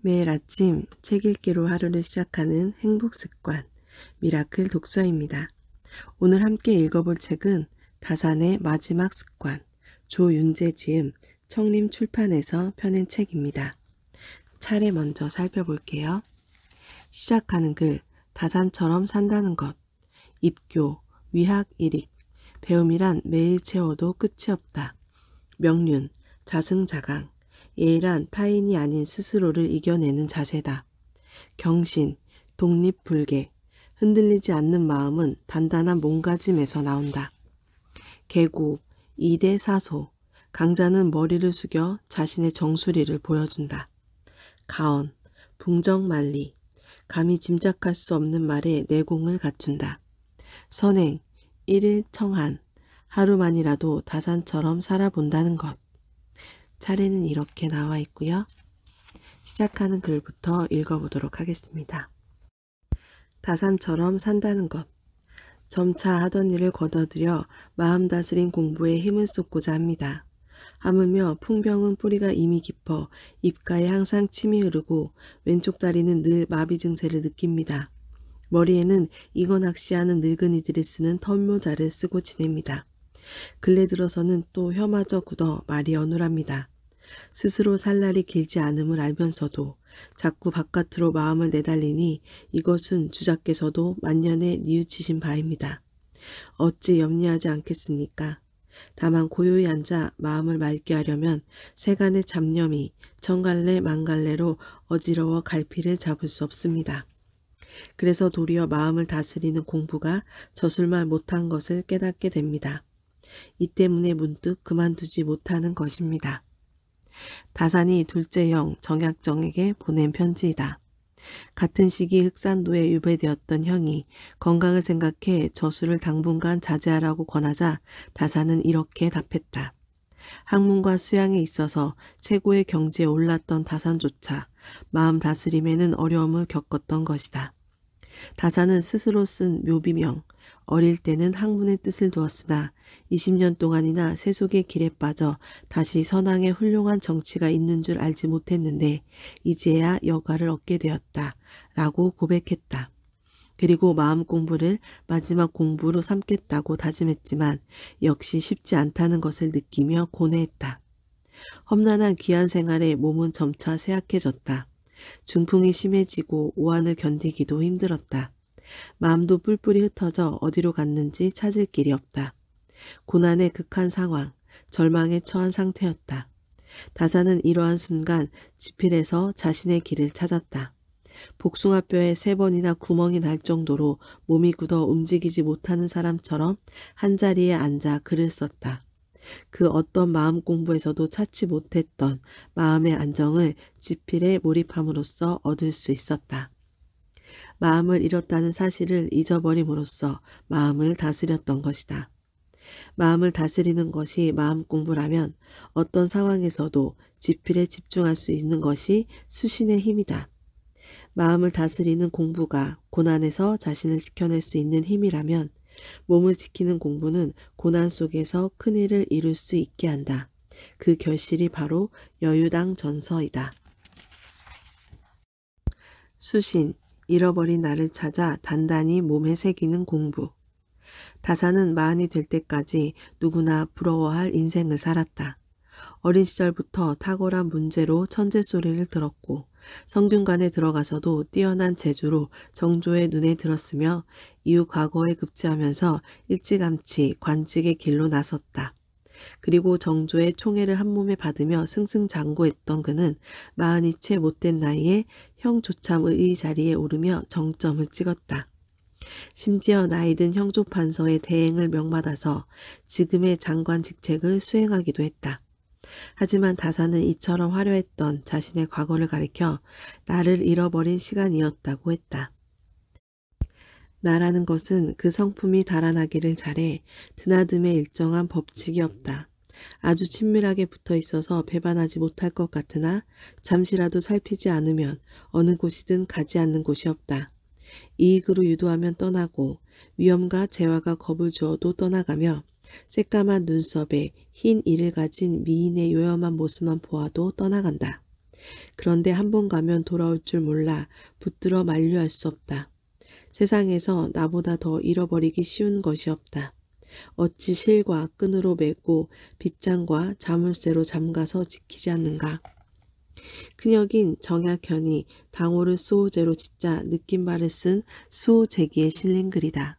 매일 아침 책 읽기로 하루를 시작하는 행복 습관, 미라클 독서입니다. 오늘 함께 읽어볼 책은 다산의 마지막 습관, 조윤재 지음, 청림 출판에서 펴낸 책입니다. 차례 먼저 살펴볼게요. 시작하는 글, 다산처럼 산다는 것, 입교, 위학 일익, 배움이란 매일 채워도 끝이 없다. 명륜, 자승자강, 예의란 타인이 아닌 스스로를 이겨내는 자세다. 경신, 독립불개, 흔들리지 않는 마음은 단단한 몸가짐에서 나온다. 개구, 이대사소, 강자는 머리를 숙여 자신의 정수리를 보여준다. 가언, 붕정만리, 감히 짐작할 수 없는 말에 내공을 갖춘다. 선행, 일일 청한, 하루만이라도 다산처럼 살아본다는 것. 차례는 이렇게 나와 있고요. 시작하는 글부터 읽어보도록 하겠습니다. 다산처럼 산다는 것. 점차 하던 일을 걷어들여 마음 다스린 공부에 힘을 쏟고자 합니다. 하물며 풍병은 뿌리가 이미 깊어 입가에 항상 침이 흐르고 왼쪽 다리는 늘 마비 증세를 느낍니다. 머리에는 이거 낚시하는 늙은이들이 쓰는 털모자를 쓰고 지냅니다. 근래 들어서는 또 혐마저 굳어 말이 어눌합니다. 스스로 살 날이 길지 않음을 알면서도 자꾸 바깥으로 마음을 내달리니 이것은 주자께서도 만년에 뉘우치신 바입니다. 어찌 염려하지 않겠습니까? 다만 고요히 앉아 마음을 맑게 하려면 세간의 잡념이 천갈래 만갈래로 어지러워 갈피를 잡을 수 없습니다. 그래서 도리어 마음을 다스리는 공부가 저술만 못한 것을 깨닫게 됩니다. 이 때문에 문득 그만두지 못하는 것입니다. 다산이 둘째 형 정약정에게 보낸 편지이다. 같은 시기 흑산도에 유배되었던 형이 건강을 생각해 저술을 당분간 자제하라고 권하자 다산은 이렇게 답했다. 학문과 수양에 있어서 최고의 경지에 올랐던 다산조차 마음 다스림에는 어려움을 겪었던 것이다. 다산은 스스로 쓴 묘비명, 어릴 때는 학문의 뜻을 두었으나 20년 동안이나 세속의 길에 빠져 다시 선왕의 훌륭한 정치가 있는 줄 알지 못했는데 이제야 여가를 얻게 되었다 라고 고백했다. 그리고 마음 공부를 마지막 공부로 삼겠다고 다짐했지만 역시 쉽지 않다는 것을 느끼며 고뇌했다. 험난한 귀한 생활에 몸은 점차 쇠약해졌다. 중풍이 심해지고 오한을 견디기도 힘들었다. 마음도 뿔뿔이 흩어져 어디로 갔는지 찾을 길이 없다. 고난의 극한 상황, 절망에 처한 상태였다. 다사는 이러한 순간 지필에서 자신의 길을 찾았다. 복숭아뼈에 세 번이나 구멍이 날 정도로 몸이 굳어 움직이지 못하는 사람처럼 한자리에 앉아 글을 썼다. 그 어떤 마음 공부에서도 찾지 못했던 마음의 안정을 지필에 몰입함으로써 얻을 수 있었다. 마음을 잃었다는 사실을 잊어버림으로써 마음을 다스렸던 것이다. 마음을 다스리는 것이 마음 공부라면 어떤 상황에서도 지필에 집중할 수 있는 것이 수신의 힘이다. 마음을 다스리는 공부가 고난에서 자신을 지켜낼 수 있는 힘이라면 몸을 지키는 공부는 고난 속에서 큰일을 이룰 수 있게 한다. 그 결실이 바로 여유당 전서이다. 수신 잃어버린 나를 찾아 단단히 몸에 새기는 공부. 다사는 마흔이 될 때까지 누구나 부러워할 인생을 살았다. 어린 시절부터 탁월한 문제로 천재 소리를 들었고 성균관에 들어가서도 뛰어난 재주로 정조의 눈에 들었으며 이후 과거에 급제하면서 일찌감치 관직의 길로 나섰다. 그리고 정조의 총애를 한몸에 받으며 승승장구했던 그는 마흔이 채 못된 나이에 형조참의 자리에 오르며 정점을 찍었다. 심지어 나이든 형조판서의 대행을 명받아서 지금의 장관 직책을 수행하기도 했다. 하지만 다사는 이처럼 화려했던 자신의 과거를 가리켜 나를 잃어버린 시간이었다고 했다. 나라는 것은 그 성품이 달아나기를 잘해 드나듦에 일정한 법칙이 없다. 아주 친밀하게 붙어 있어서 배반하지 못할 것 같으나 잠시라도 살피지 않으면 어느 곳이든 가지 않는 곳이 없다. 이익으로 유도하면 떠나고 위험과 재화가 겁을 주어도 떠나가며 새까만 눈썹에 흰 이를 가진 미인의 요염한 모습만 보아도 떠나간다. 그런데 한 번 가면 돌아올 줄 몰라 붙들어 만류할 수 없다. 세상에서 나보다 더 잃어버리기 쉬운 것이 없다. 어찌 실과 끈으로 매고 빗장과 자물쇠로 잠가서 지키지 않는가. 그녀긴 정약현이 당호를 수호제로 짓자 느낌바를쓴 수호제기에 실린 글이다.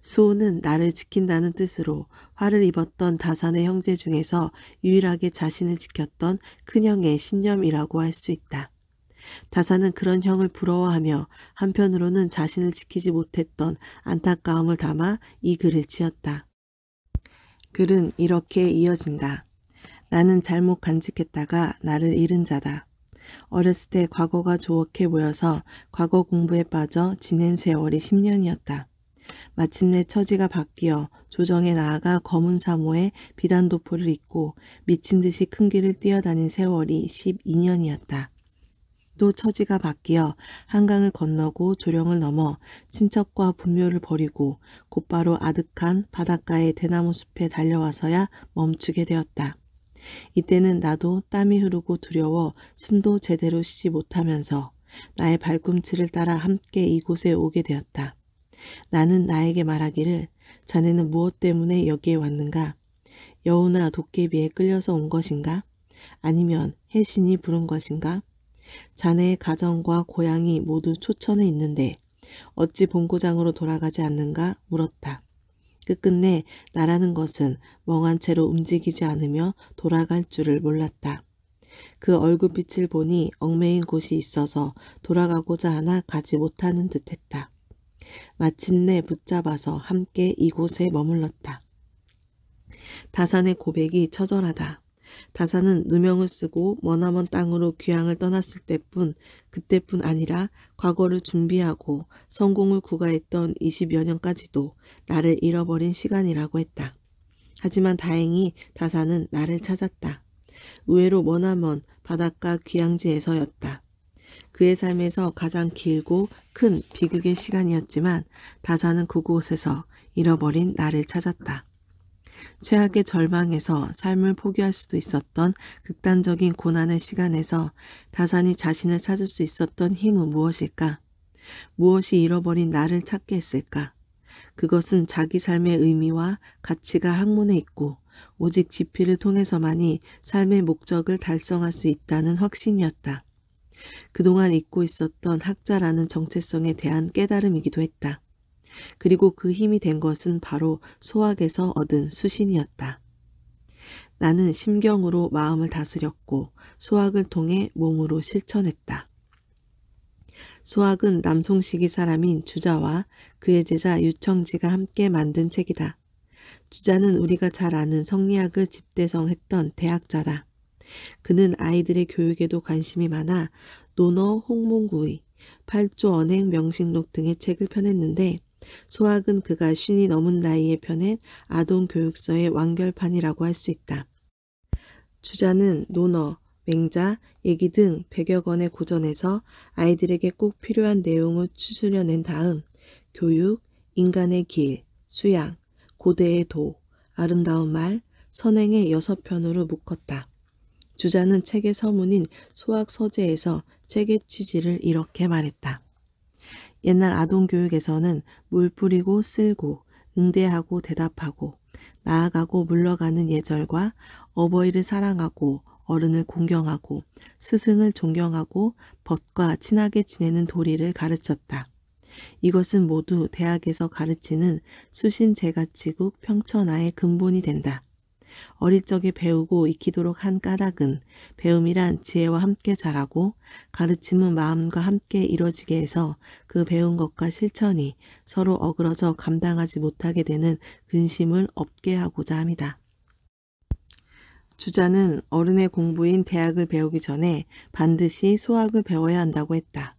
수호는 나를 지킨다는 뜻으로 화를 입었던 다산의 형제 중에서 유일하게 자신을 지켰던 큰형의 신념이라고 할 수 있다. 다사는 그런 형을 부러워하며 한편으로는 자신을 지키지 못했던 안타까움을 담아 이 글을 지었다. 글은 이렇게 이어진다. 나는 잘못 간직했다가 나를 잃은 자다. 어렸을 때 과거가 조악해 보여서 과거 공부에 빠져 지낸 세월이 10년이었다. 마침내 처지가 바뀌어 조정에 나아가 검은 사모에 비단 도포를 입고 미친 듯이 큰 길을 뛰어다닌 세월이 12년이었다. 또 처지가 바뀌어 한강을 건너고 조령을 넘어 친척과 분묘를 버리고 곧바로 아득한 바닷가의 대나무 숲에 달려와서야 멈추게 되었다. 이때는 나도 땀이 흐르고 두려워 숨도 제대로 쉬지 못하면서 나의 발꿈치를 따라 함께 이곳에 오게 되었다. 나는 나에게 말하기를 자네는 무엇 때문에 여기에 왔는가? 여우나 도깨비에 끌려서 온 것인가? 아니면 해신이 부른 것인가? 자네의 가정과 고향이 모두 초천에 있는데 어찌 본고장으로 돌아가지 않는가 물었다. 끝끝내 나라는 것은 멍한 채로 움직이지 않으며 돌아갈 줄을 몰랐다. 그 얼굴빛을 보니 얽매인 곳이 있어서 돌아가고자 하나 가지 못하는 듯했다. 마침내 붙잡아서 함께 이곳에 머물렀다. 다산의 고백이 처절하다. 다사는 누명을 쓰고 머나먼 땅으로 귀향을 떠났을 때뿐 그때뿐 아니라 과거를 준비하고 성공을 구가했던 20여 년까지도 나를 잃어버린 시간이라고 했다. 하지만 다행히 다사는 나를 찾았다. 의외로 머나먼 바닷가 귀향지에서였다. 그의 삶에서 가장 길고 큰 비극의 시간이었지만 다사는 그곳에서 잃어버린 나를 찾았다. 최악의 절망에서 삶을 포기할 수도 있었던 극단적인 고난의 시간에서 다산이 자신을 찾을 수 있었던 힘은 무엇일까? 무엇이 잃어버린 나를 찾게 했을까? 그것은 자기 삶의 의미와 가치가 학문에 있고 오직 지필을 통해서만이 삶의 목적을 달성할 수 있다는 확신이었다. 그동안 잊고 있었던 학자라는 정체성에 대한 깨달음이기도 했다. 그리고 그 힘이 된 것은 바로 소학에서 얻은 수신이었다. 나는 심경으로 마음을 다스렸고 소학을 통해 몸으로 실천했다. 소학은 남송시기 사람인 주자와 그의 제자 유청지가 함께 만든 책이다. 주자는 우리가 잘 아는 성리학을 집대성했던 대학자다. 그는 아이들의 교육에도 관심이 많아 논어 홍몽구의, 팔조언행 명식록 등의 책을 펴냈는데 소학은 그가 신이 넘은 나이에 펴낸 아동교육서의 완결판이라고 할 수 있다. 주자는 논어, 맹자, 얘기 등 100여 권의 고전에서 아이들에게 꼭 필요한 내용을 추스려낸 다음 교육, 인간의 길, 수양, 고대의 도, 아름다운 말, 선행의 여섯 편으로 묶었다. 주자는 책의 서문인 소학 서재에서 책의 취지를 이렇게 말했다. 옛날 아동교육에서는 물 뿌리고 쓸고 응대하고 대답하고 나아가고 물러가는 예절과 어버이를 사랑하고 어른을 공경하고 스승을 존경하고 벗과 친하게 지내는 도리를 가르쳤다. 이것은 모두 대학에서 가르치는 수신제가치국 평천하의 근본이 된다. 어릴 적에 배우고 익히도록 한 까닭은 배움이란 지혜와 함께 자라고 가르침은 마음과 함께 이뤄지게 해서 그 배운 것과 실천이 서로 어그러져 감당하지 못하게 되는 근심을 없게 하고자 합니다. 주자는 어른의 공부인 대학을 배우기 전에 반드시 수학을 배워야 한다고 했다.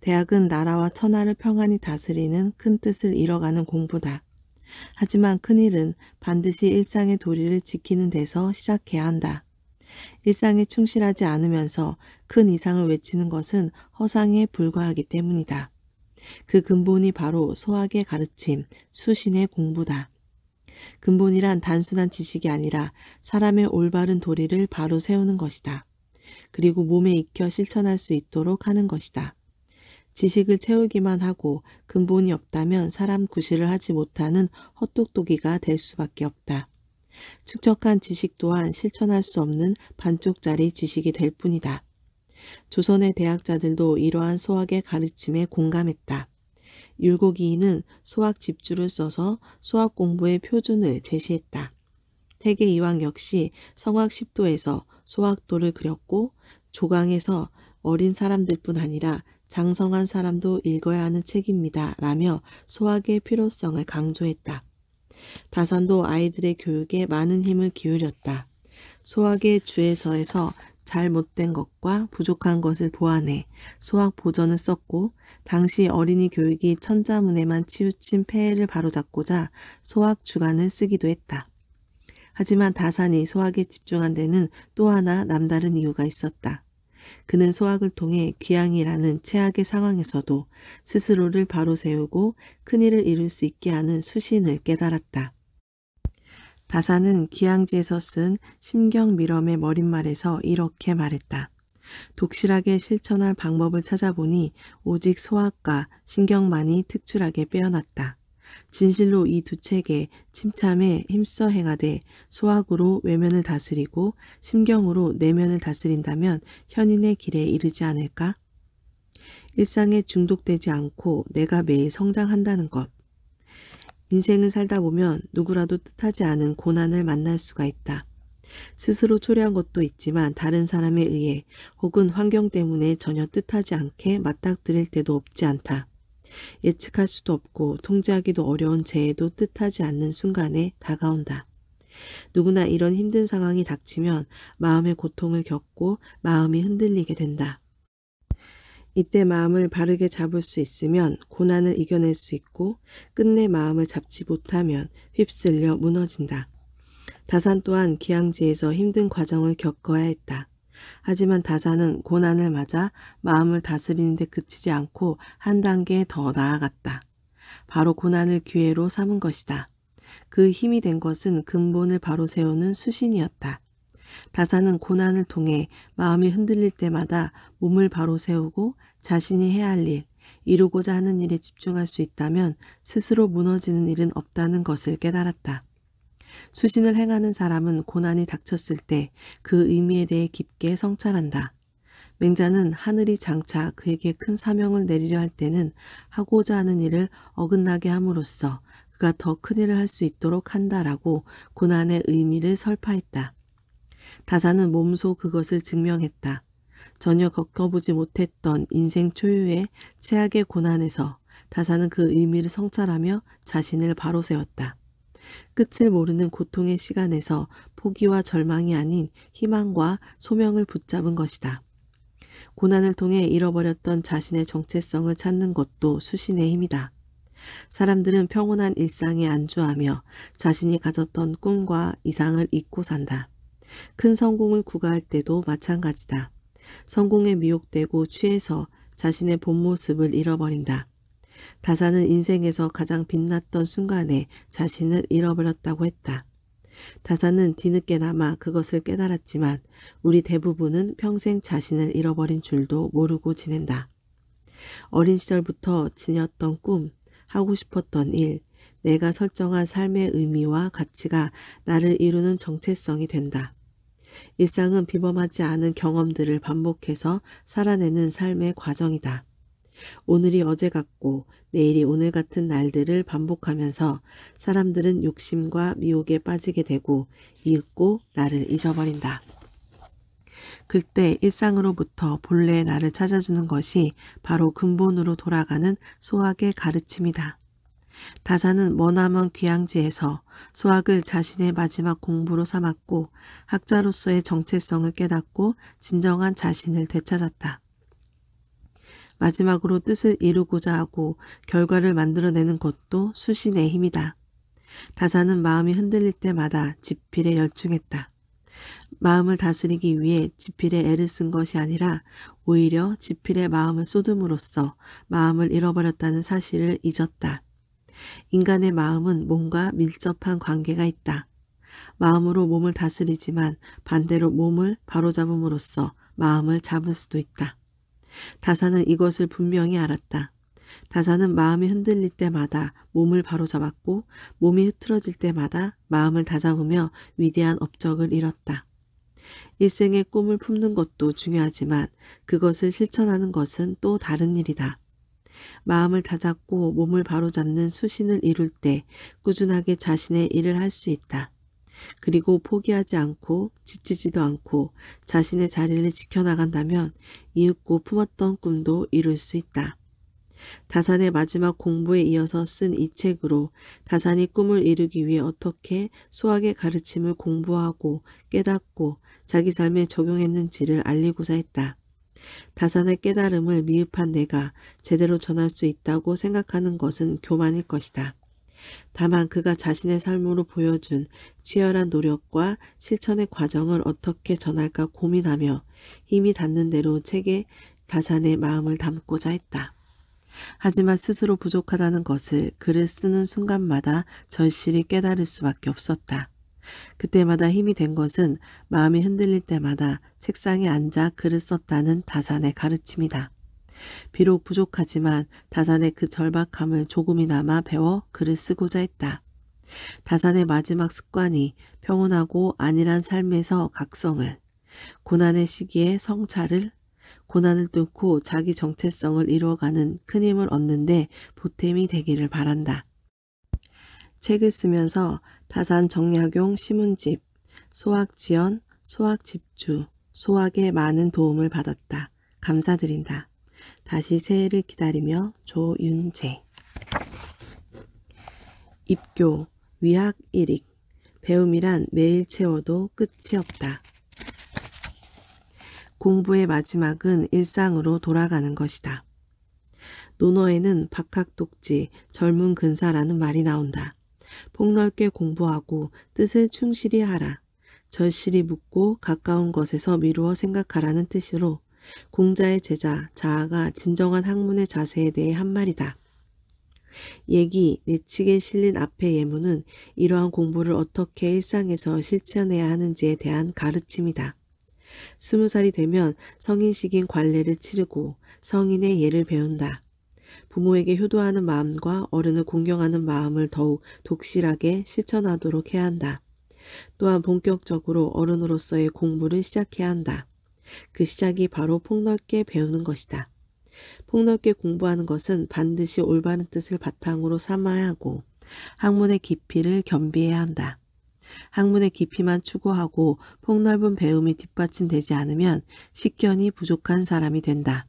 대학은 나라와 천하를 평안히 다스리는 큰 뜻을 잃어가는 공부다. 하지만 큰일은 반드시 일상의 도리를 지키는 데서 시작해야 한다. 일상에 충실하지 않으면서 큰 이상을 외치는 것은 허상에 불과하기 때문이다. 그 근본이 바로 소학의 가르침, 수신의 공부다. 근본이란 단순한 지식이 아니라 사람의 올바른 도리를 바로 세우는 것이다. 그리고 몸에 익혀 실천할 수 있도록 하는 것이다. 지식을 채우기만 하고 근본이 없다면 사람 구실을 하지 못하는 헛똑똑이가 될 수밖에 없다. 축적한 지식 또한 실천할 수 없는 반쪽짜리 지식이 될 뿐이다. 조선의 대학자들도 이러한 소학의 가르침에 공감했다. 율곡이인은 소학 집주를 써서 소학 공부의 표준을 제시했다. 태계 이왕 역시 성악 10도에서 소학도를 그렸고 조강에서 어린 사람들뿐 아니라 장성한 사람도 읽어야 하는 책입니다. 라며 소학의 필요성을 강조했다. 다산도 아이들의 교육에 많은 힘을 기울였다. 소학의 주에서에서 잘못된 것과 부족한 것을 보완해 소학 보전을 썼고 당시 어린이 교육이 천자문에만 치우친 폐해를 바로잡고자 소학 주간을 쓰기도 했다. 하지만 다산이 소학에 집중한 데는 또 하나 남다른 이유가 있었다. 그는 소학을 통해 귀향이라는 최악의 상황에서도 스스로를 바로 세우고 큰일을 이룰 수 있게 하는 수신을 깨달았다. 다사는 귀향지에서 쓴 심경 미럼의 머릿말에서 이렇게 말했다. 독실하게 실천할 방법을 찾아보니 오직 소학과 신경만이 특출하게 빼어났다. 진실로 이 두 책에 침참에 힘써 행하되 소악으로 외면을 다스리고 심경으로 내면을 다스린다면 현인의 길에 이르지 않을까? 일상에 중독되지 않고 내가 매일 성장한다는 것. 인생을 살다 보면 누구라도 뜻하지 않은 고난을 만날 수가 있다. 스스로 초래한 것도 있지만 다른 사람에 의해 혹은 환경 때문에 전혀 뜻하지 않게 맞닥뜨릴 때도 없지 않다. 예측할 수도 없고 통제하기도 어려운 재해도 뜻하지 않는 순간에 다가온다. 누구나 이런 힘든 상황이 닥치면 마음의 고통을 겪고 마음이 흔들리게 된다. 이때 마음을 바르게 잡을 수 있으면 고난을 이겨낼 수 있고 끝내 마음을 잡지 못하면 휩쓸려 무너진다. 다산 또한 기양지에서 힘든 과정을 겪어야 했다. 하지만 다자는 고난을 맞아 마음을 다스리는 데 그치지 않고 한 단계 더 나아갔다. 바로 고난을 기회로 삼은 것이다. 그 힘이 된 것은 근본을 바로 세우는 수신이었다. 다사는 고난을 통해 마음이 흔들릴 때마다 몸을 바로 세우고 자신이 해야 할 일, 이루고자 하는 일에 집중할 수 있다면 스스로 무너지는 일은 없다는 것을 깨달았다. 수신을 행하는 사람은 고난이 닥쳤을 때 그 의미에 대해 깊게 성찰한다. 맹자는 하늘이 장차 그에게 큰 사명을 내리려 할 때는 하고자 하는 일을 어긋나게 함으로써 그가 더 큰 일을 할 수 있도록 한다라고 고난의 의미를 설파했다. 다사는 몸소 그것을 증명했다. 전혀 겪어보지 못했던 인생 초유의 최악의 고난에서 다사는 그 의미를 성찰하며 자신을 바로 세웠다. 끝을 모르는 고통의 시간에서 포기와 절망이 아닌 희망과 소명을 붙잡은 것이다. 고난을 통해 잃어버렸던 자신의 정체성을 찾는 것도 수신의 힘이다. 사람들은 평온한 일상에 안주하며 자신이 가졌던 꿈과 이상을 잊고 산다. 큰 성공을 구가할 때도 마찬가지다. 성공에 미혹되고 취해서 자신의 본 모습을 잃어버린다. 다사는 인생에서 가장 빛났던 순간에 자신을 잃어버렸다고 했다. 다사는 뒤늦게나마 그것을 깨달았지만 우리 대부분은 평생 자신을 잃어버린 줄도 모르고 지낸다. 어린 시절부터 지녔던 꿈, 하고 싶었던 일, 내가 설정한 삶의 의미와 가치가 나를 이루는 정체성이 된다. 일상은 비범하지 않은 경험들을 반복해서 살아내는 삶의 과정이다. 오늘이 어제 같고 내일이 오늘 같은 날들을 반복하면서 사람들은 욕심과 미혹에 빠지게 되고 읽고 나를 잊어버린다. 그때 일상으로부터 본래의 나를 찾아주는 것이 바로 근본으로 돌아가는 소학의 가르침이다. 다자는 머나먼 귀향지에서 수학을 자신의 마지막 공부로 삼았고 학자로서의 정체성을 깨닫고 진정한 자신을 되찾았다. 마지막으로 뜻을 이루고자 하고 결과를 만들어내는 것도 수신의 힘이다. 다사는 마음이 흔들릴 때마다 지필에 열중했다. 마음을 다스리기 위해 지필에 애를 쓴 것이 아니라 오히려 지필에 마음을 쏟음으로써 마음을 잃어버렸다는 사실을 잊었다. 인간의 마음은 몸과 밀접한 관계가 있다. 마음으로 몸을 다스리지만 반대로 몸을 바로잡음으로써 마음을 잡을 수도 있다. 다사는 이것을 분명히 알았다. 다사는 마음이 흔들릴 때마다 몸을 바로잡았고 몸이 흐트러질 때마다 마음을 다잡으며 위대한 업적을 이뤘다. 일생의 꿈을 품는 것도 중요하지만 그것을 실천하는 것은 또 다른 일이다. 마음을 다잡고 몸을 바로잡는 수신을 이룰 때 꾸준하게 자신의 일을 할 수 있다. 그리고 포기하지 않고 지치지도 않고 자신의 자리를 지켜나간다면 이윽고 품었던 꿈도 이룰 수 있다. 다산의 마지막 공부에 이어서 쓴 이 책으로 다산이 꿈을 이루기 위해 어떻게 수학의 가르침을 공부하고 깨닫고 자기 삶에 적용했는지를 알리고자 했다. 다산의 깨달음을 미흡한 내가 제대로 전할 수 있다고 생각하는 것은 교만일 것이다. 다만 그가 자신의 삶으로 보여준 치열한 노력과 실천의 과정을 어떻게 전할까 고민하며 힘이 닿는 대로 책에 다산의 마음을 담고자 했다. 하지만 스스로 부족하다는 것을 글을 쓰는 순간마다 절실히 깨달을 수밖에 없었다. 그때마다 힘이 된 것은 마음이 흔들릴 때마다 책상에 앉아 글을 썼다는 다산의 가르침이다. 비록 부족하지만 다산의 그 절박함을 조금이나마 배워 글을 쓰고자 했다. 다산의 마지막 습관이 평온하고 안일한 삶에서 각성을, 고난의 시기에 성찰을, 고난을 뚫고 자기 정체성을 이루어가는 큰 힘을 얻는데 보탬이 되기를 바란다. 책을 쓰면서 다산 정약용 시문집, 소학지연, 소학집주, 소학에 많은 도움을 받았다. 감사드린다. 다시 새해를 기다리며 조윤재 입교, 위학, 1익 배움이란 매일 채워도 끝이 없다. 공부의 마지막은 일상으로 돌아가는 것이다. 논어에는 박학독지, 젊은 근사라는 말이 나온다. 폭넓게 공부하고 뜻을 충실히 하라. 절실히 묻고 가까운 것에서 미루어 생각하라는 뜻으로 공자의 제자 자아가 진정한 학문의 자세에 대해 한 말이다. 얘기, 예측에 실린 앞의 예문은 이러한 공부를 어떻게 일상에서 실천해야 하는지에 대한 가르침이다. 스무 살이 되면 성인식인 관례를 치르고 성인의 예를 배운다. 부모에게 효도하는 마음과 어른을 공경하는 마음을 더욱 독실하게 실천하도록 해야 한다. 또한 본격적으로 어른으로서의 공부를 시작해야 한다. 그 시작이 바로 폭넓게 배우는 것이다. 폭넓게 공부하는 것은 반드시 올바른 뜻을 바탕으로 삼아야 하고 학문의 깊이를 겸비해야 한다. 학문의 깊이만 추구하고 폭넓은 배움이 뒷받침되지 않으면 식견이 부족한 사람이 된다.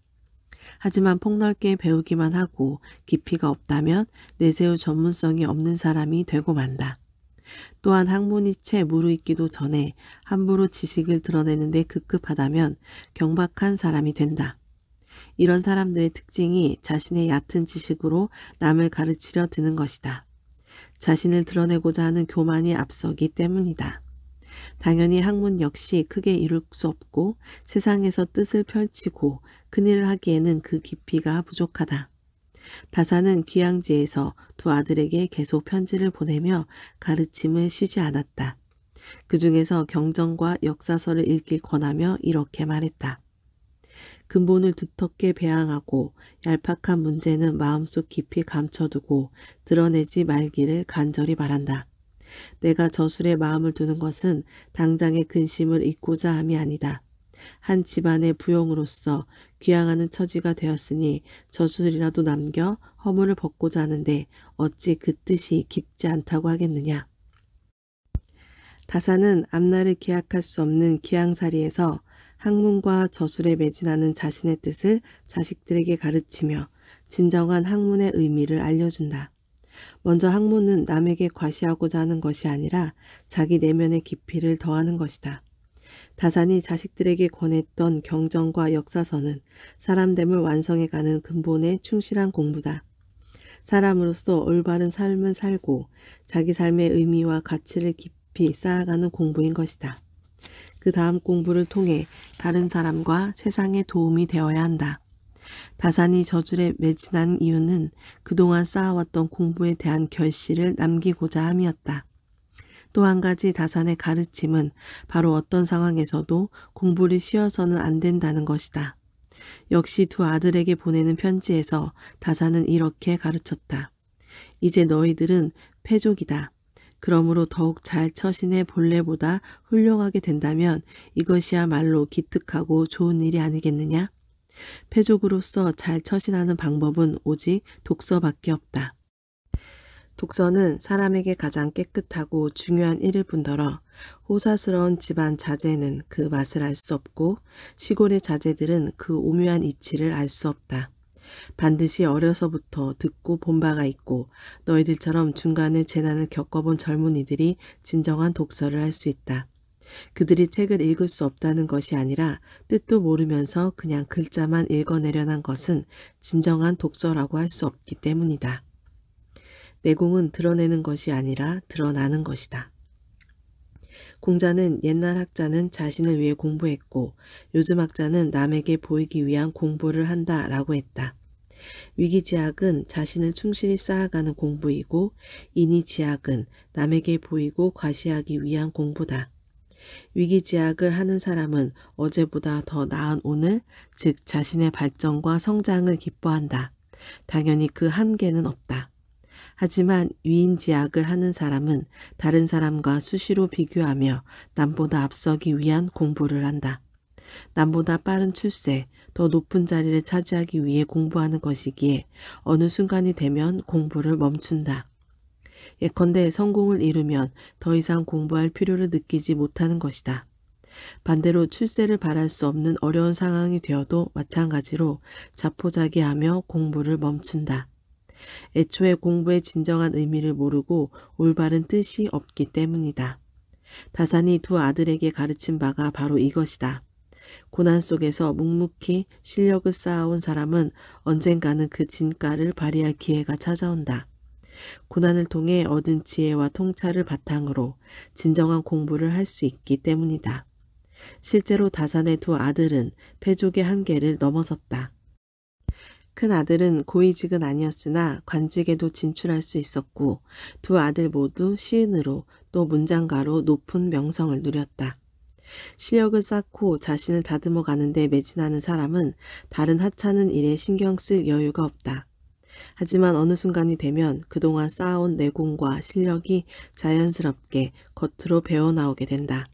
하지만 폭넓게 배우기만 하고 깊이가 없다면 내세울 전문성이 없는 사람이 되고 만다. 또한 학문이 채 무르익기도 전에 함부로 지식을 드러내는데 급급하다면 경박한 사람이 된다. 이런 사람들의 특징이 자신의 얕은 지식으로 남을 가르치려 드는 것이다. 자신을 드러내고자 하는 교만이 앞서기 때문이다. 당연히 학문 역시 크게 이룰 수 없고 세상에서 뜻을 펼치고 큰일을 하기에는 그 깊이가 부족하다. 다사는 귀양지에서 두 아들에게 계속 편지를 보내며 가르침을 쉬지 않았다. 그 중에서 경전과 역사서를 읽길 권하며 이렇게 말했다. 근본을 두텁게 배양하고 얄팍한 문제는 마음속 깊이 감춰두고 드러내지 말기를 간절히 바란다. 내가 저술에 마음을 두는 것은 당장의 근심을 잊고자 함이 아니다. 한 집안의 부용으로서 귀향하는 처지가 되었으니 저술이라도 남겨 허물을 벗고자 하는데 어찌 그 뜻이 깊지 않다고 하겠느냐. 다사는 앞날을 기약할 수 없는 귀양사리에서 학문과 저술에 매진하는 자신의 뜻을 자식들에게 가르치며 진정한 학문의 의미를 알려준다. 먼저 학문은 남에게 과시하고자 하는 것이 아니라 자기 내면의 깊이를 더하는 것이다. 다산이 자식들에게 권했던 경전과 역사서는 사람됨을 완성해가는 근본의 충실한 공부다. 사람으로서 올바른 삶을 살고 자기 삶의 의미와 가치를 깊이 쌓아가는 공부인 것이다. 그 다음 공부를 통해 다른 사람과 세상에 도움이 되어야 한다. 다산이 저술에 매진한 이유는 그동안 쌓아왔던 공부에 대한 결실을 남기고자 함이었다. 또한 가지 다산의 가르침은 바로 어떤 상황에서도 공부를 쉬어서는 안 된다는 것이다. 역시 두 아들에게 보내는 편지에서 다산은 이렇게 가르쳤다. 이제 너희들은 패족이다. 그러므로 더욱 잘 처신해 본래보다 훌륭하게 된다면 이것이야말로 기특하고 좋은 일이 아니겠느냐? 패족으로서 잘 처신하는 방법은 오직 독서밖에 없다. 독서는 사람에게 가장 깨끗하고 중요한 일일 뿐더러 호사스러운 집안 자재는그 맛을 알 수 없고 시골의 자재들은그 오묘한 이치를 알 수 없다. 반드시 어려서부터 듣고 본 바가 있고 너희들처럼 중간에 재난을 겪어본 젊은이들이 진정한 독서를 할 수 있다. 그들이 책을 읽을 수 없다는 것이 아니라 뜻도 모르면서 그냥 글자만 읽어내려는 것은 진정한 독서라고 할 수 없기 때문이다. 내공은 드러내는 것이 아니라 드러나는 것이다. 공자는 옛날 학자는 자신을 위해 공부했고 요즘 학자는 남에게 보이기 위한 공부를 한다 라고 했다. 위기지학은 자신을 충실히 쌓아가는 공부이고 인이지학은 남에게 보이고 과시하기 위한 공부다. 위기지학을 하는 사람은 어제보다 더 나은 오늘, 즉 자신의 발전과 성장을 기뻐한다. 당연히 그 한계는 없다. 하지만 위인지약을 하는 사람은 다른 사람과 수시로 비교하며 남보다 앞서기 위한 공부를 한다. 남보다 빠른 출세, 더 높은 자리를 차지하기 위해 공부하는 것이기에 어느 순간이 되면 공부를 멈춘다. 예컨대 성공을 이루면 더 이상 공부할 필요를 느끼지 못하는 것이다. 반대로 출세를 바랄 수 없는 어려운 상황이 되어도 마찬가지로 자포자기하며 공부를 멈춘다. 애초에 공부의 진정한 의미를 모르고 올바른 뜻이 없기 때문이다. 다산이 두 아들에게 가르친 바가 바로 이것이다. 고난 속에서 묵묵히 실력을 쌓아온 사람은 언젠가는 그 진가를 발휘할 기회가 찾아온다. 고난을 통해 얻은 지혜와 통찰을 바탕으로 진정한 공부를 할 수 있기 때문이다. 실제로 다산의 두 아들은 패족의 한계를 넘어섰다. 큰 아들은 고위직은 아니었으나 관직에도 진출할 수 있었고 두 아들 모두 시인으로 또 문장가로 높은 명성을 누렸다. 실력을 쌓고 자신을 다듬어 가는데 매진하는 사람은 다른 하찮은 일에 신경 쓸 여유가 없다. 하지만 어느 순간이 되면 그동안 쌓아온 내공과 실력이 자연스럽게 겉으로 배어나오게 된다.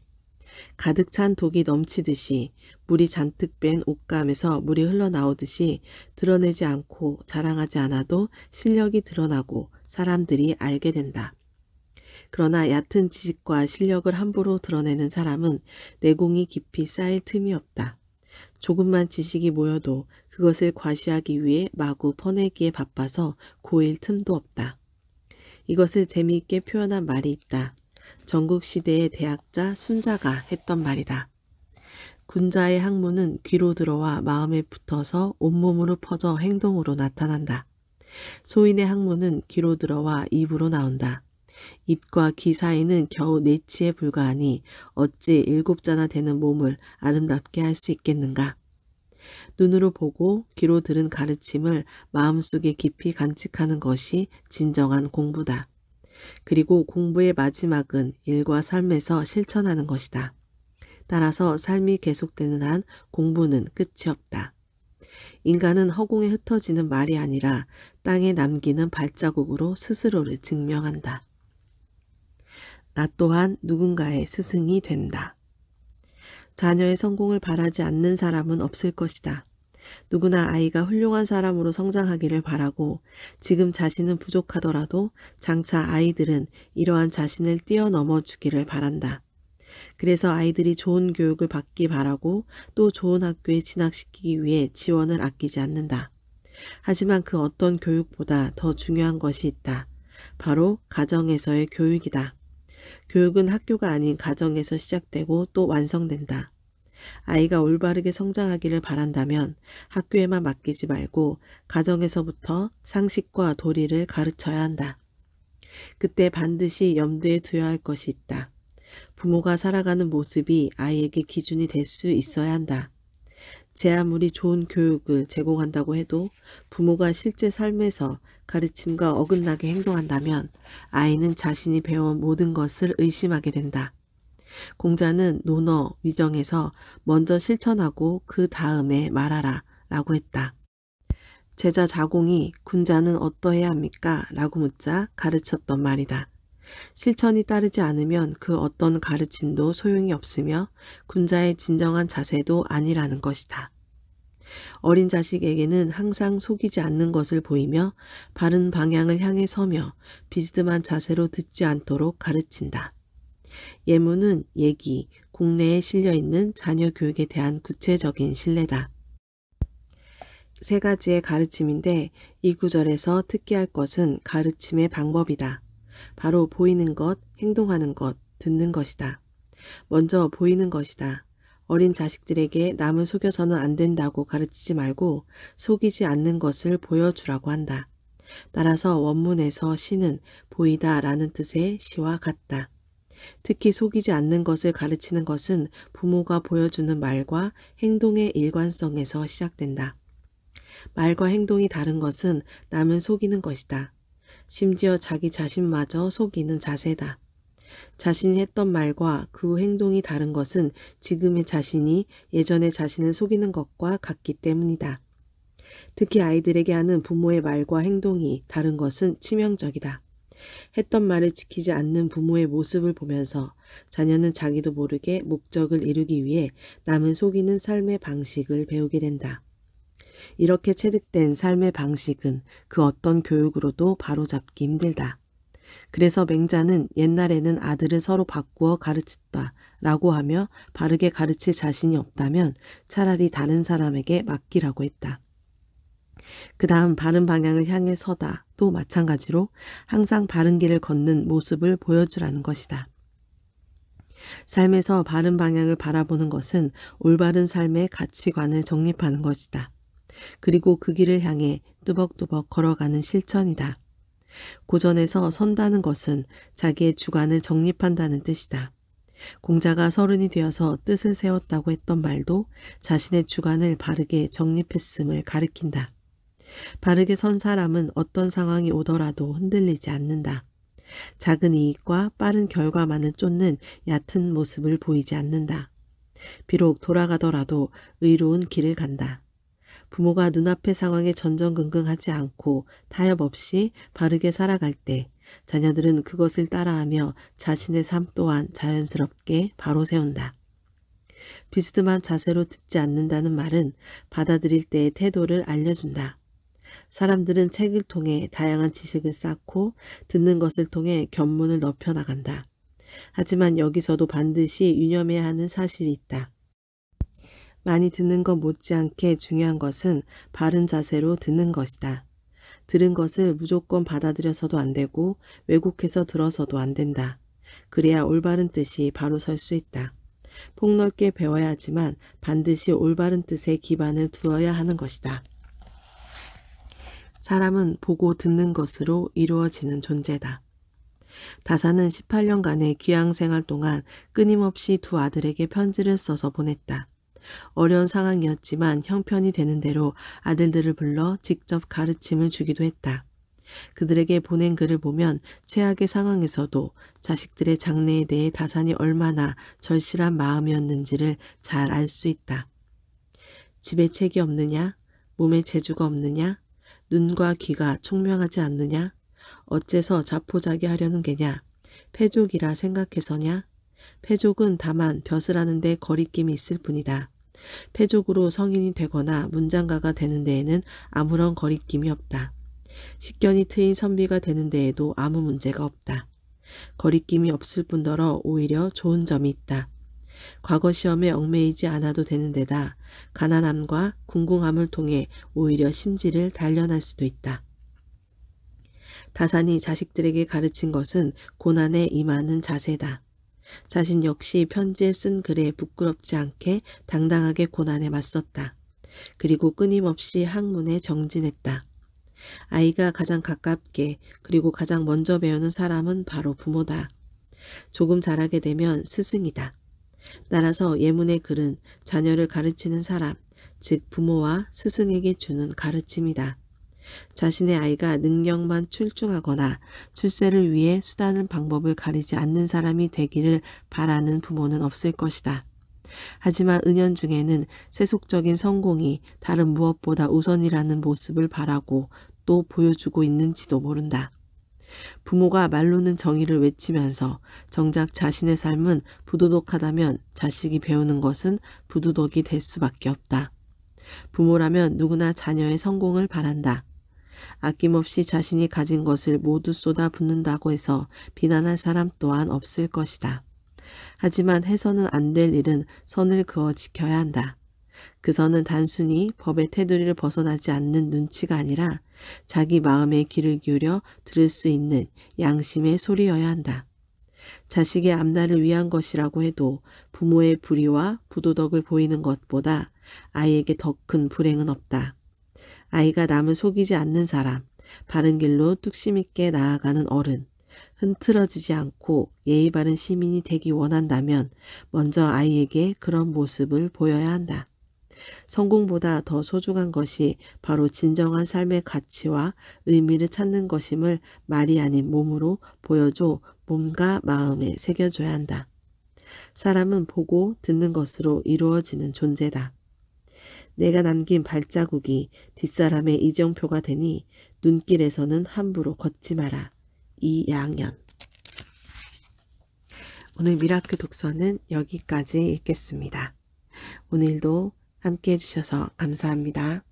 가득 찬 독이 넘치듯이 물이 잔뜩 뺀 옷감에서 물이 흘러나오듯이 드러내지 않고 자랑하지 않아도 실력이 드러나고 사람들이 알게 된다. 그러나 얕은 지식과 실력을 함부로 드러내는 사람은 내공이 깊이 쌓일 틈이 없다. 조금만 지식이 모여도 그것을 과시하기 위해 마구 퍼내기에 바빠서 고일 틈도 없다. 이것을 재미있게 표현한 말이 있다. 전국 시대의 대학자 순자가 했던 말이다. 군자의 학문은 귀로 들어와 마음에 붙어서 온몸으로 퍼져 행동으로 나타난다. 소인의 학문은 귀로 들어와 입으로 나온다. 입과 귀 사이는 겨우 내치에 불과하니 어찌 일곱자나 되는 몸을 아름답게 할 수 있겠는가. 눈으로 보고 귀로 들은 가르침을 마음속에 깊이 간직하는 것이 진정한 공부다. 그리고 공부의 마지막은 일과 삶에서 실천하는 것이다. 따라서 삶이 계속되는 한 공부는 끝이 없다. 인간은 허공에 흩어지는 말이 아니라 땅에 남기는 발자국으로 스스로를 증명한다. 나 또한 누군가의 스승이 된다. 자녀의 성공을 바라지 않는 사람은 없을 것이다. 누구나 아이가 훌륭한 사람으로 성장하기를 바라고 지금 자신은 부족하더라도 장차 아이들은 이러한 자신을 뛰어넘어 주기를 바란다. 그래서 아이들이 좋은 교육을 받기 바라고 또 좋은 학교에 진학시키기 위해 지원을 아끼지 않는다. 하지만 그 어떤 교육보다 더 중요한 것이 있다. 바로 가정에서의 교육이다. 교육은 학교가 아닌 가정에서 시작되고 또 완성된다. 아이가 올바르게 성장하기를 바란다면 학교에만 맡기지 말고 가정에서부터 상식과 도리를 가르쳐야 한다. 그때 반드시 염두에 두어야 할 것이 있다. 부모가 살아가는 모습이 아이에게 기준이 될 수 있어야 한다. 제 아무리 좋은 교육을 제공한다고 해도 부모가 실제 삶에서 가르침과 어긋나게 행동한다면 아이는 자신이 배운 모든 것을 의심하게 된다. 공자는 논어 위정에서 먼저 실천하고 그 다음에 말하라 라고 했다. 제자 자공이 군자는 어떠해야 합니까? 라고 묻자 가르쳤던 말이다. 실천이 따르지 않으면 그 어떤 가르침도 소용이 없으며 군자의 진정한 자세도 아니라는 것이다. 어린 자식에게는 항상 속이지 않는 것을 보이며 바른 방향을 향해 서며 비스듬한 자세로 듣지 않도록 가르친다. 예문은 얘기, 국내에 실려있는 자녀 교육에 대한 구체적인 신뢰다. 세 가지의 가르침인데 이 구절에서 특기할 것은 가르침의 방법이다. 바로 보이는 것, 행동하는 것, 듣는 것이다. 먼저 보이는 것이다. 어린 자식들에게 남을 속여서는 안 된다고 가르치지 말고 속이지 않는 것을 보여주라고 한다. 따라서 원문에서 시는 보이다 라는 뜻의 시와 같다. 특히 속이지 않는 것을 가르치는 것은 부모가 보여주는 말과 행동의 일관성에서 시작된다. 말과 행동이 다른 것은 남은 속이는 것이다. 심지어 자기 자신마저 속이는 자세다. 자신이 했던 말과 그 행동이 다른 것은 지금의 자신이 예전의 자신을 속이는 것과 같기 때문이다. 특히 아이들에게 하는 부모의 말과 행동이 다른 것은 치명적이다. 했던 말을 지키지 않는 부모의 모습을 보면서 자녀는 자기도 모르게 목적을 이루기 위해 남을 속이는 삶의 방식을 배우게 된다. 이렇게 체득된 삶의 방식은 그 어떤 교육으로도 바로잡기 힘들다. 그래서 맹자는 옛날에는 아들을 서로 바꾸어 가르쳤다 라고 하며 바르게 가르칠 자신이 없다면 차라리 다른 사람에게 맡기라고 했다. 그 다음 바른 방향을 향해 서다 또 마찬가지로 항상 바른 길을 걷는 모습을 보여주라는 것이다. 삶에서 바른 방향을 바라보는 것은 올바른 삶의 가치관을 정립하는 것이다. 그리고 그 길을 향해 뚜벅뚜벅 걸어가는 실천이다. 고전에서 선다는 것은 자기의 주관을 정립한다는 뜻이다. 공자가 서른이 되어서 뜻을 세웠다고 했던 말도 자신의 주관을 바르게 정립했음을 가리킨다. 바르게 선 사람은 어떤 상황이 오더라도 흔들리지 않는다. 작은 이익과 빠른 결과만을 쫓는 얕은 모습을 보이지 않는다. 비록 돌아가더라도 의로운 길을 간다. 부모가 눈앞의 상황에 전전긍긍하지 않고 타협 없이 바르게 살아갈 때 자녀들은 그것을 따라하며 자신의 삶 또한 자연스럽게 바로 세운다. 비스듬한 자세로 듣지 않는다는 말은 받아들일 때의 태도를 알려준다. 사람들은 책을 통해 다양한 지식을 쌓고 듣는 것을 통해 견문을 넓혀나간다. 하지만 여기서도 반드시 유념해야 하는 사실이 있다. 많이 듣는 것 못지않게 중요한 것은 바른 자세로 듣는 것이다. 들은 것을 무조건 받아들여서도 안 되고 왜곡해서 들어서도 안 된다. 그래야 올바른 뜻이 바로 설 수 있다. 폭넓게 배워야 하지만 반드시 올바른 뜻에 기반을 두어야 하는 것이다. 사람은 보고 듣는 것으로 이루어지는 존재다. 다사는 18년간의 귀향 생활 동안 끊임없이 두 아들에게 편지를 써서 보냈다. 어려운 상황이었지만 형편이 되는 대로 아들들을 불러 직접 가르침을 주기도 했다. 그들에게 보낸 글을 보면 최악의 상황에서도 자식들의 장래에 대해 다산이 얼마나 절실한 마음이었는지를 잘 알 수 있다. 집에 책이 없느냐? 몸에 재주가 없느냐? 눈과 귀가 총명하지 않느냐? 어째서 자포자기 하려는 게냐? 패족이라 생각해서냐? 패족은 다만 벼슬하는 데 거리낌이 있을 뿐이다. 패족으로 성인이 되거나 문장가가 되는 데에는 아무런 거리낌이 없다. 식견이 트인 선비가 되는 데에도 아무 문제가 없다. 거리낌이 없을 뿐더러 오히려 좋은 점이 있다. 과거 시험에 얽매이지 않아도 되는 데다 가난함과 궁금함을 통해 오히려 심지를 단련할 수도 있다. 다산이 자식들에게 가르친 것은 고난에 임하는 자세다. 자신 역시 편지에 쓴 글에 부끄럽지 않게 당당하게 고난에 맞섰다. 그리고 끊임없이 학문에 정진했다. 아이가 가장 가깝게 그리고 가장 먼저 배우는 사람은 바로 부모다. 조금 자라게 되면 스승이다. 따라서 예문의 글은 자녀를 가르치는 사람, 즉 부모와 스승에게 주는 가르침이다. 자신의 아이가 능력만 출중하거나 출세를 위해 수단을 방법을 가리지 않는 사람이 되기를 바라는 부모는 없을 것이다. 하지만 은연 중에는 세속적인 성공이 다른 무엇보다 우선이라는 모습을 바라고 또 보여주고 있는지도 모른다. 부모가 말로는 정의를 외치면서 정작 자신의 삶은 부도덕하다면 자식이 배우는 것은 부도덕이 될 수밖에 없다. 부모라면 누구나 자녀의 성공을 바란다. 아낌없이 자신이 가진 것을 모두 쏟아 붓는다고 해서 비난할 사람 또한 없을 것이다. 하지만 해서는 안 될 일은 선을 그어 지켜야 한다. 그선은 단순히 법의 테두리를 벗어나지 않는 눈치가 아니라 자기 마음의 귀를 기울여 들을 수 있는 양심의 소리여야 한다. 자식의 앞날을 위한 것이라고 해도 부모의 불의와 부도덕을 보이는 것보다 아이에게 더 큰 불행은 없다. 아이가 남을 속이지 않는 사람, 바른 길로 뚝심 있게 나아가는 어른, 흔들어지지 않고 예의 바른 시민이 되기 원한다면 먼저 아이에게 그런 모습을 보여야 한다. 성공보다 더 소중한 것이 바로 진정한 삶의 가치와 의미를 찾는 것임을 말이 아닌 몸으로 보여줘 몸과 마음에 새겨줘야 한다. 사람은 보고 듣는 것으로 이루어지는 존재다. 내가 남긴 발자국이 뒷사람의 이정표가 되니 눈길에서는 함부로 걷지 마라. 이양연 오늘 미라클 독서는 여기까지 읽겠습니다. 오늘도 함께 해주셔서 감사합니다.